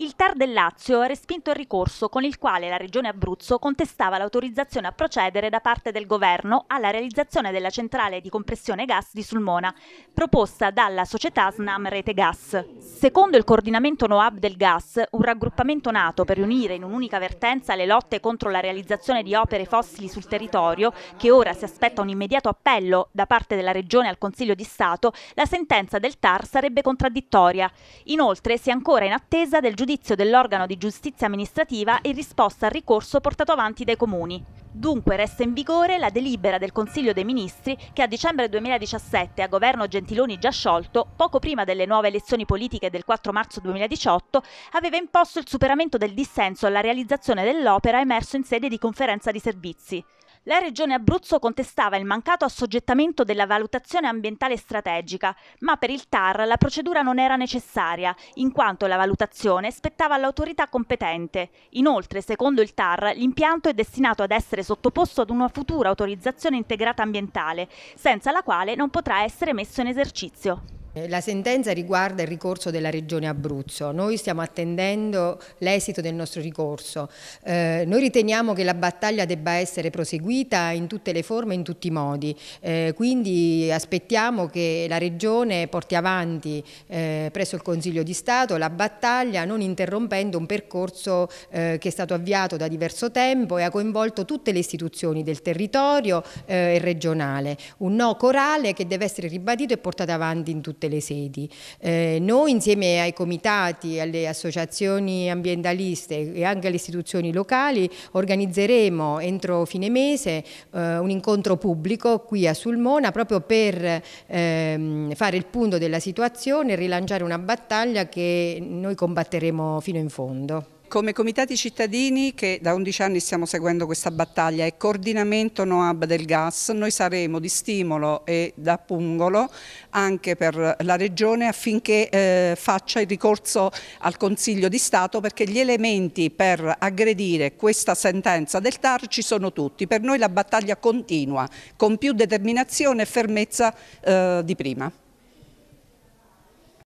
Il TAR del Lazio ha respinto il ricorso con il quale la Regione Abruzzo contestava l'autorizzazione a procedere da parte del Governo alla realizzazione della centrale di compressione gas di Sulmona, proposta dalla società Snam Rete Gas. Secondo il coordinamento NOAB del gas, un raggruppamento nato per riunire in un'unica vertenza le lotte contro la realizzazione di opere fossili sul territorio, che ora si aspetta un immediato appello da parte della Regione al Consiglio di Stato, la sentenza del TAR sarebbe contraddittoria. Inoltre si è ancora in attesa del giudizio giudizio dell'organo di giustizia amministrativa in risposta al ricorso portato avanti dai comuni. Dunque resta in vigore la delibera del Consiglio dei Ministri che a dicembre 2017, a governo Gentiloni già sciolto, poco prima delle nuove elezioni politiche del 4 marzo 2018, aveva imposto il superamento del dissenso alla realizzazione dell'opera emerso in sede di conferenza di servizi. La Regione Abruzzo contestava il mancato assoggettamento della valutazione ambientale strategica, ma per il TAR la procedura non era necessaria, in quanto la valutazione spettava all'autorità competente. Inoltre, secondo il TAR, l'impianto è destinato ad essere sottoposto ad una futura autorizzazione integrata ambientale, senza la quale non potrà essere messo in esercizio. Eh, la sentenza riguarda il ricorso della Regione Abruzzo. Noi stiamo attendendo l'esito del nostro ricorso. Eh, noi riteniamo che la battaglia debba essere proseguita in tutte le forme, e in tutti i modi. Eh, quindi aspettiamo che la Regione porti avanti eh, presso il Consiglio di Stato la battaglia non interrompendo un percorso eh, che è stato avviato da diverso tempo e ha coinvolto tutte le istituzioni del territorio eh, e regionale. Un no corale che deve essere ribadito e portato avanti in tutti i modi tutte le sedi. Eh, noi insieme ai comitati, alle associazioni ambientaliste e anche alle istituzioni locali organizzeremo entro fine mese eh, un incontro pubblico qui a Sulmona proprio per ehm, fare il punto della situazione e rilanciare una battaglia che noi combatteremo fino in fondo. Come comitati cittadini che da 11 anni stiamo seguendo questa battaglia e coordinamento NOAB del Gas, noi saremo di stimolo e da pungolo anche per la Regione affinché eh, faccia il ricorso al Consiglio di Stato perché gli elementi per aggredire questa sentenza del TAR ci sono tutti. Per noi la battaglia continua con più determinazione e fermezza eh, di prima.